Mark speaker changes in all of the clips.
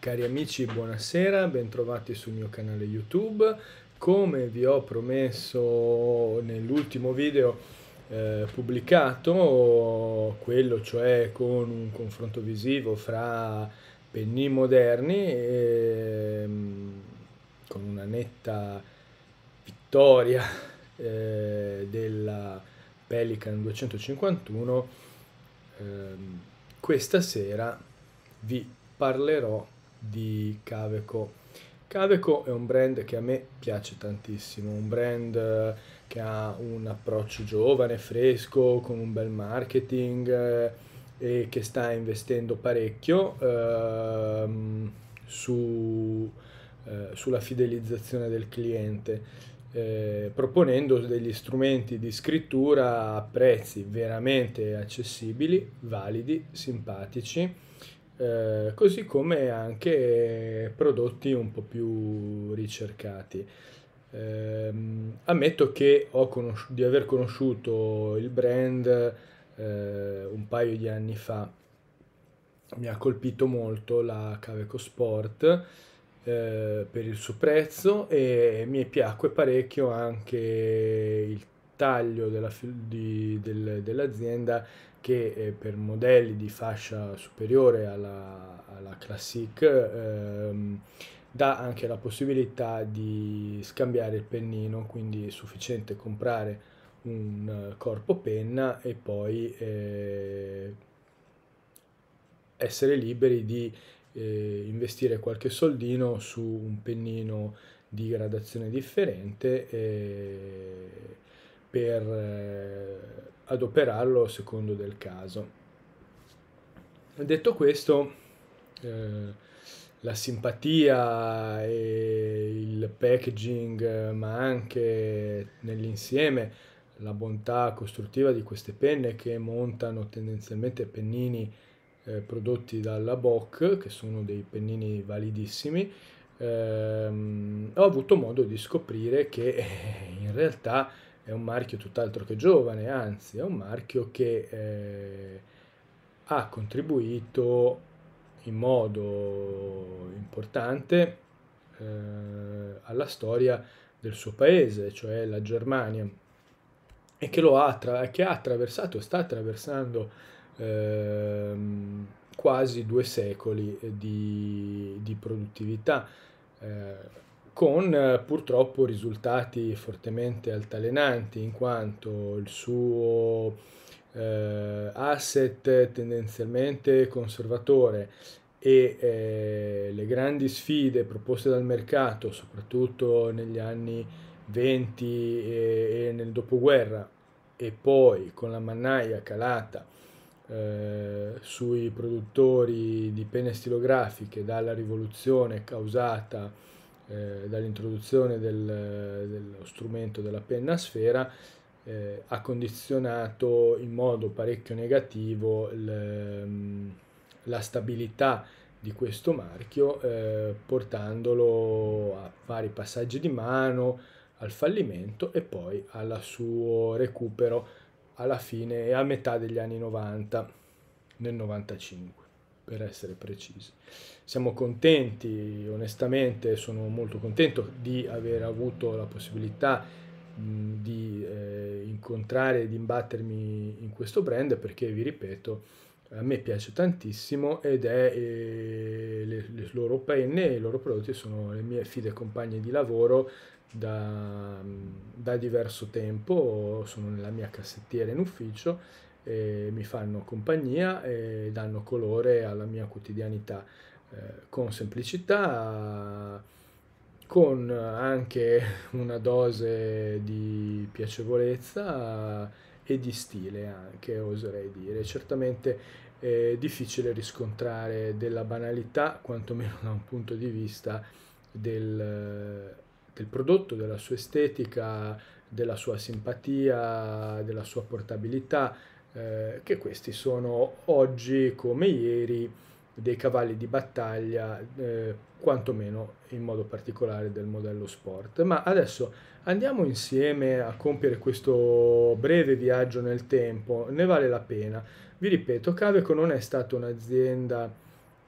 Speaker 1: Cari amici, buonasera, bentrovati sul mio canale YouTube. Come vi ho promesso nell'ultimo video eh, pubblicato, quello cioè con un confronto visivo fra penni moderni, e, ehm, con una netta vittoria eh, della Pelican 251, eh, questa sera vi parlerò di Caveco. Caveco è un brand che a me piace tantissimo, un brand eh, che ha un approccio giovane, fresco, con un bel marketing eh, e che sta investendo parecchio ehm, su, eh, sulla fidelizzazione del cliente. Eh, proponendo degli strumenti di scrittura a prezzi veramente accessibili, validi, simpatici eh, così come anche prodotti un po' più ricercati. Eh, ammetto che ho conos- di aver conosciuto il brand eh, un paio di anni fa. Mi ha colpito molto la Caveco Sport eh, per il suo prezzo e mi piacque parecchio anche il taglio della, di, del, dell'azienda che eh, per modelli di fascia superiore alla, alla Classic ehm, dà anche la possibilità di scambiare il pennino, quindi è sufficiente comprare un eh, corpo penna e poi eh, essere liberi di eh, investire qualche soldino su un pennino di gradazione differente eh, per eh, adoperarlo secondo del caso. Detto questo, eh, la simpatia e il packaging, ma anche nell'insieme la bontà costruttiva di queste penne che montano tendenzialmente pennini eh, prodotti dalla Bock, che sono dei pennini validissimi, ehm, ho avuto modo di scoprire che in realtà è un marchio tutt'altro che giovane, anzi è un marchio che eh, ha contribuito in modo importante eh, alla storia del suo paese, cioè la Germania, e che, lo ha, che ha attraversato e sta attraversando eh, quasi due secoli di, di produttività eh, con eh, purtroppo risultati fortemente altalenanti in quanto il suo eh, asset tendenzialmente conservatore e eh, le grandi sfide proposte dal mercato, soprattutto negli anni 20 e, e nel dopoguerra, e poi con la mannaia calata eh, sui produttori di pene stilografiche dalla rivoluzione causata eh, dall'introduzione del, dello strumento della penna a sfera, eh, ha condizionato in modo parecchio negativo l, mm, la stabilità di questo marchio, eh, portandolo a vari passaggi di mano, al fallimento e poi al suo recupero alla fine e a metà degli anni 90, nel 95 per essere precisi. Siamo contenti, onestamente sono molto contento di aver avuto la possibilità di eh, incontrare e di imbattermi in questo brand perché vi ripeto a me piace tantissimo ed è eh, le, le, loro penne e i loro prodotti sono le mie fide compagne di lavoro da, da diverso tempo, sono nella mia cassettiera in ufficio e mi fanno compagnia e danno colore alla mia quotidianità eh, con semplicità, con anche una dose di piacevolezza e di stile anche oserei dire. Certamente è difficile riscontrare della banalità, quantomeno da un punto di vista del del prodotto, della sua estetica, della sua simpatia, della sua portabilità, eh, che questi sono oggi come ieri dei cavalli di battaglia, eh, quantomeno in modo particolare del modello sport. Ma adesso andiamo insieme a compiere questo breve viaggio nel tempo, ne vale la pena. Vi ripeto, Caveco non è stata un'azienda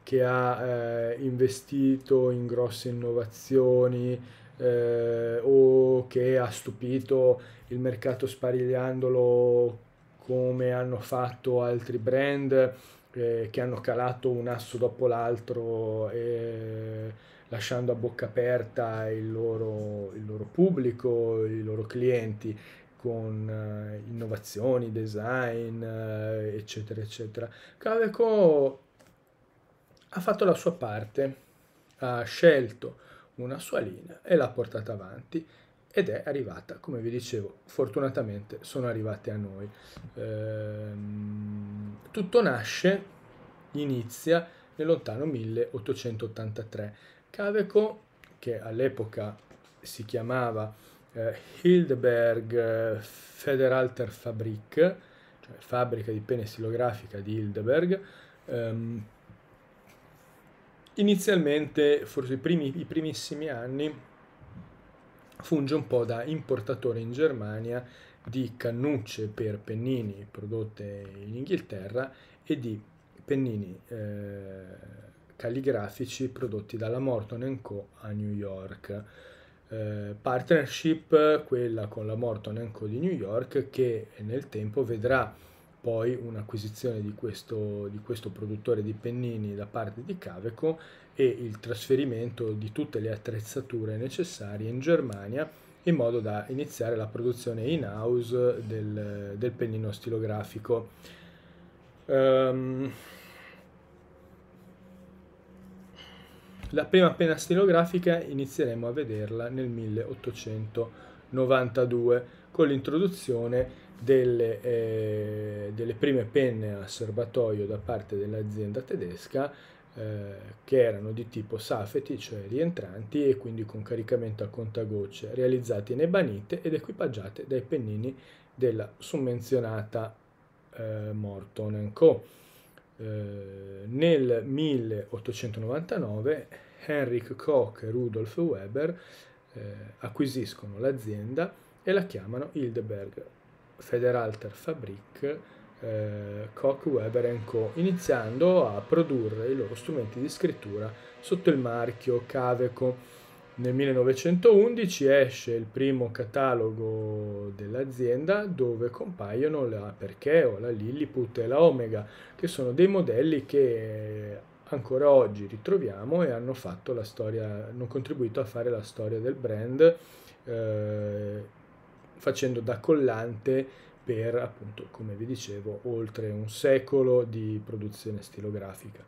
Speaker 1: che ha eh, investito in grosse innovazioni, eh, o che ha stupito il mercato sparigliandolo come hanno fatto altri brand eh, che hanno calato un asso dopo l'altro eh, lasciando a bocca aperta il loro, il loro pubblico, i loro clienti con eh, innovazioni, design, eh, eccetera, eccetera. Caveco ha fatto la sua parte, ha scelto una sua linea e l'ha portata avanti ed è arrivata, come vi dicevo, fortunatamente sono arrivate a noi. Ehm, tutto nasce, inizia nel lontano 1883. Caveco, che all'epoca si chiamava eh, Hildeberg Federalter Fabrik, cioè fabbrica di pene stilografica di Hildeberg, ehm, inizialmente, forse i, primi, i primissimi anni, funge un po' da importatore in Germania di cannucce per pennini prodotte in Inghilterra e di pennini eh, calligrafici prodotti dalla Morton Co. a New York. Eh, partnership, quella con la Morton Co. di New York, che nel tempo vedrà poi un'acquisizione di questo, di questo produttore di pennini da parte di Caveco e il trasferimento di tutte le attrezzature necessarie in Germania in modo da iniziare la produzione in house del, del pennino stilografico. Um, la prima penna stilografica inizieremo a vederla nel 1892 con l'introduzione delle, eh, delle prime penne a serbatoio da parte dell'azienda tedesca eh, che erano di tipo safety, cioè rientranti e quindi con caricamento a contagocce, realizzate in ebanite ed equipaggiate dai pennini della summenzionata eh, Morton Co. Eh, nel 1899 Henrik Koch e Rudolf Weber eh, acquisiscono l'azienda e la chiamano Hildeberg Federalter Fabrik, eh, Koch, Weber Co., iniziando a produrre i loro strumenti di scrittura sotto il marchio Caveco. Nel 1911 esce il primo catalogo dell'azienda dove compaiono la Percheo, la Lilliput e la Omega, che sono dei modelli che ancora oggi ritroviamo e hanno, storia, hanno contribuito a fare la storia del brand eh, facendo da collante per appunto, come vi dicevo, oltre un secolo di produzione stilografica.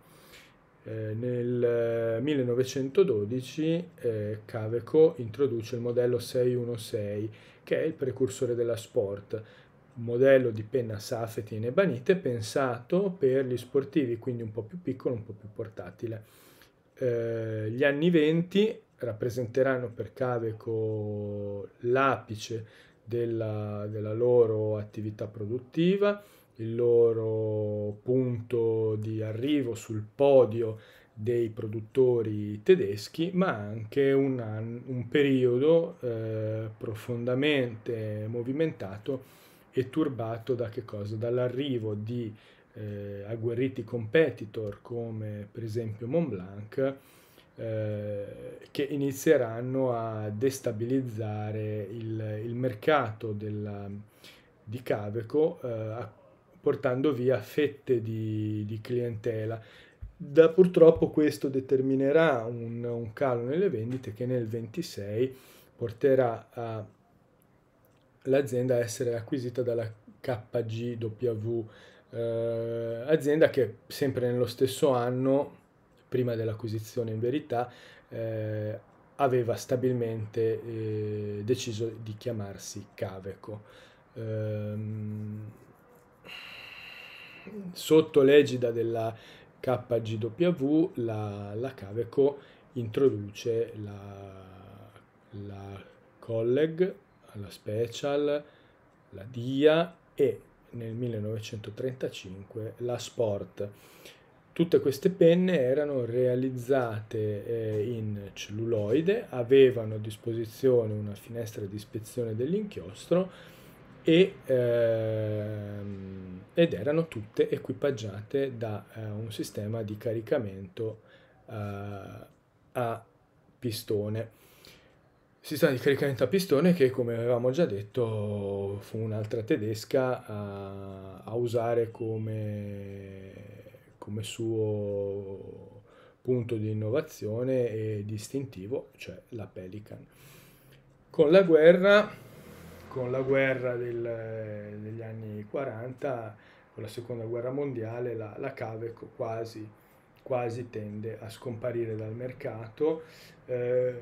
Speaker 1: Eh, nel 1912 eh, eh, Caveco introduce il modello 616 che è il precursore della Sport, modello di penna safetin e banite pensato per gli sportivi, quindi un po' più piccolo, un po' più portatile. Eh, gli anni 20 rappresenteranno per Caveco l'apice della, della loro attività produttiva, il loro punto di arrivo sul podio dei produttori tedeschi, ma anche un, un periodo eh, profondamente movimentato e turbato da che cosa? Dall'arrivo di eh, agguerriti competitor come per esempio Montblanc eh, che inizieranno a destabilizzare il, il mercato della, di Caveco eh, portando via fette di, di clientela. Da, purtroppo questo determinerà un, un, calo nelle vendite che nel 26 porterà l'azienda a essere acquisita dalla KGW, eh, azienda che sempre nello stesso anno prima dell'acquisizione in verità, eh, aveva stabilmente eh, deciso di chiamarsi Caveco. Ehm, sotto l'egida della KGW, la, la Caveco introduce la, la Colleg, la Special, la DIA e nel 1935 la Sport. Tutte queste penne erano realizzate eh, in celluloide, avevano a disposizione una finestra di ispezione dell'inchiostro e, ehm, ed erano tutte equipaggiate da eh, un sistema di caricamento eh, a pistone. Sistema di caricamento a pistone che, come avevamo già detto, fu un'altra tedesca a, a usare come come suo punto di innovazione e distintivo, cioè la Pelican. Con la guerra, con la guerra del, degli anni 40, con la seconda guerra mondiale, la, la Caveco quasi, quasi, tende a scomparire dal mercato eh,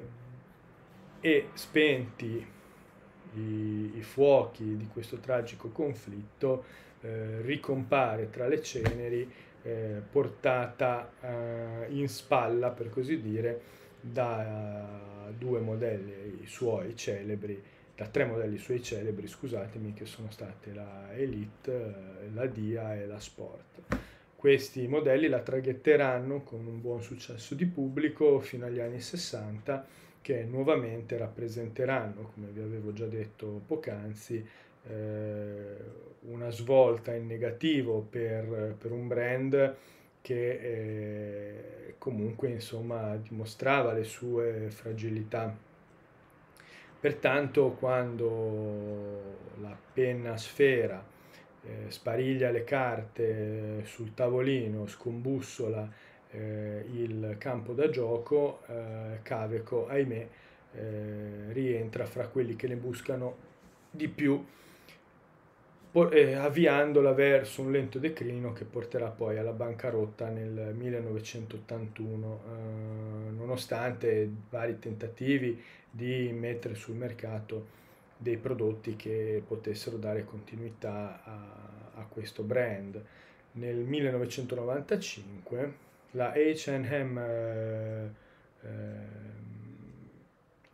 Speaker 1: e spenti i, i fuochi di questo tragico conflitto, eh, ricompare tra le ceneri eh, portata eh, in spalla, per così dire, da due modelli suoi celebri, da tre modelli suoi celebri, scusatemi, che sono state la Elite, eh, la Dia e la Sport. Questi modelli la traghetteranno con un buon successo di pubblico fino agli anni 60 che nuovamente rappresenteranno, come vi avevo già detto poc'anzi, eh, una svolta in negativo per, per un brand che eh, comunque insomma dimostrava le sue fragilità. Pertanto quando la penna sfera eh, spariglia le carte eh, sul tavolino, scombussola eh, il campo da gioco, eh, Caveco, ahimè, eh, rientra fra quelli che ne buscano di più, eh, avviandola verso un lento declino che porterà poi alla bancarotta nel 1981, eh, nonostante vari tentativi di mettere sul mercato dei prodotti che potessero dare continuità a, a questo brand. Nel 1995 la H&M eh, ehm,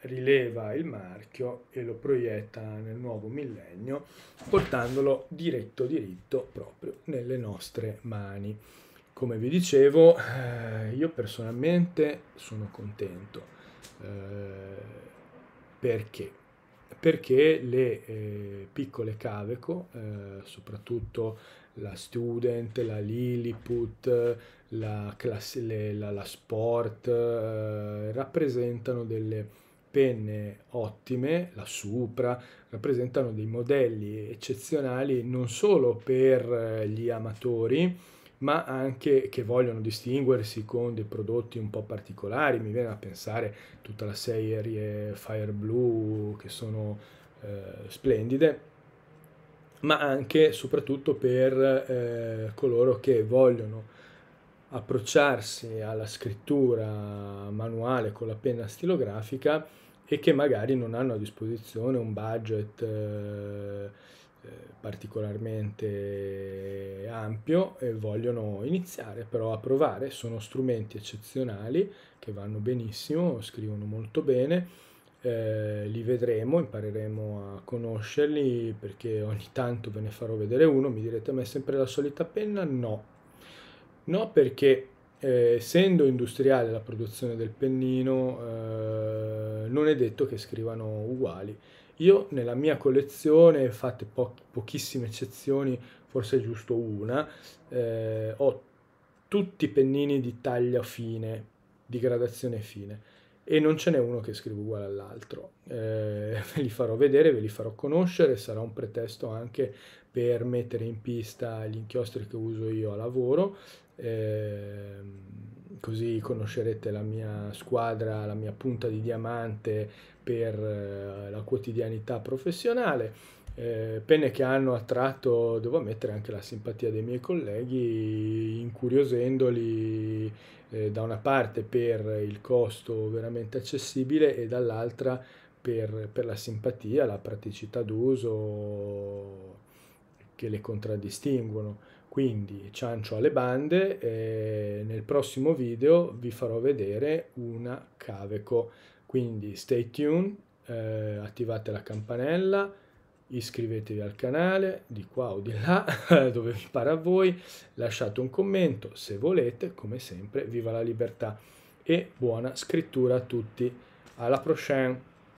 Speaker 1: rileva il marchio e lo proietta nel nuovo millennio portandolo diritto diritto proprio nelle nostre mani. Come vi dicevo, eh, io personalmente sono contento eh, perché perché le eh, piccole Caveco, eh, soprattutto la Student, la Lilliput, la, classe, le, la, la sport, eh, rappresentano delle penne ottime, la Supra, rappresentano dei modelli eccezionali non solo per eh, gli amatori, ma anche che vogliono distinguersi con dei prodotti un po' particolari. Mi viene a pensare tutta la serie Fire Blue che sono eh, splendide, ma anche e soprattutto per eh, coloro che vogliono approcciarsi alla scrittura manuale con la penna stilografica e che magari non hanno a disposizione un budget eh, eh, particolarmente ampio e vogliono iniziare però a provare, sono strumenti eccezionali che vanno benissimo, scrivono molto bene, eh, li vedremo, impareremo a conoscerli perché ogni tanto ve ne farò vedere uno, mi direte ma è sempre la solita penna? No, No, perché eh, essendo industriale la produzione del pennino, eh, non è detto che scrivano uguali. Io nella mia collezione, fatte po- pochissime eccezioni, forse giusto una, eh, ho tutti i pennini di taglia fine, di gradazione fine, e non ce n'è uno che scrive uguale all'altro. Eh, ve li farò vedere, ve li farò conoscere, sarà un pretesto anche per mettere in pista gli inchiostri che uso io a lavoro, eh, così conoscerete la mia squadra, la mia punta di diamante per eh, la quotidianità professionale. Eh, penne che hanno attratto, devo ammettere, anche la simpatia dei miei colleghi, incuriosendoli eh, da una parte per il costo veramente accessibile e dall'altra per, per la simpatia, la praticità d'uso che le contraddistinguono. Quindi ciancio alle bande, e nel prossimo video vi farò vedere una Caveco. Quindi stay tuned, eh, attivate la campanella, iscrivetevi al canale di qua o di là dove vi pare a voi lasciate un commento se volete come sempre viva la libertà e buona scrittura a tutti alla prochaine